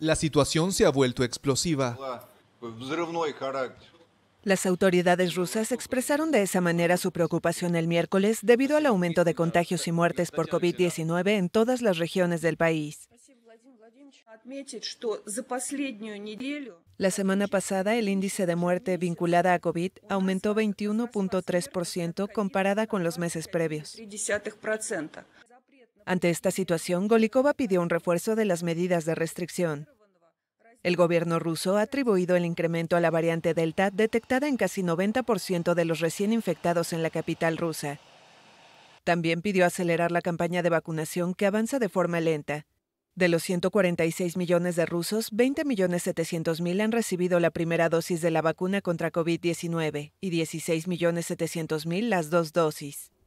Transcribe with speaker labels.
Speaker 1: La situación se ha vuelto explosiva. Las autoridades rusas expresaron de esa manera su preocupación el miércoles debido al aumento de contagios y muertes por COVID-19 en todas las regiones del país. La semana pasada, el índice de muerte vinculada a COVID aumentó 21.3% comparada con los meses previos. Ante esta situación, Golikova pidió un refuerzo de las medidas de restricción. El gobierno ruso ha atribuido el incremento a la variante Delta detectada en casi 90% de los recién infectados en la capital rusa. También pidió acelerar la campaña de vacunación que avanza de forma lenta. De los 146 millones de rusos, 20 millones 700 mil han recibido la primera dosis de la vacuna contra COVID-19 y 16 millones 700 mil las dos dosis.